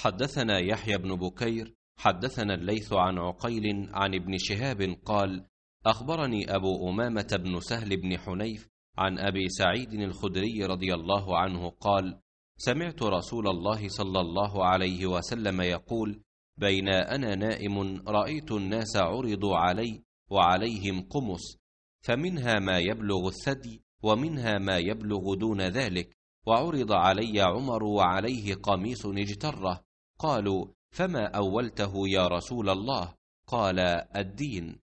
حدثنا يحيى بن بكير حدثنا الليث عن عقيل عن ابن شهاب قال اخبرني ابو امامه بن سهل بن حنيف عن ابي سعيد الخدري رضي الله عنه قال سمعت رسول الله صلى الله عليه وسلم يقول بين انا نائم رايت الناس عرضوا علي وعليهم قمص فمنها ما يبلغ الثدي ومنها ما يبلغ دون ذلك وعرض علي عمر وعليه قميص اجتره قالوا فما اولته يا رسول الله قال الدين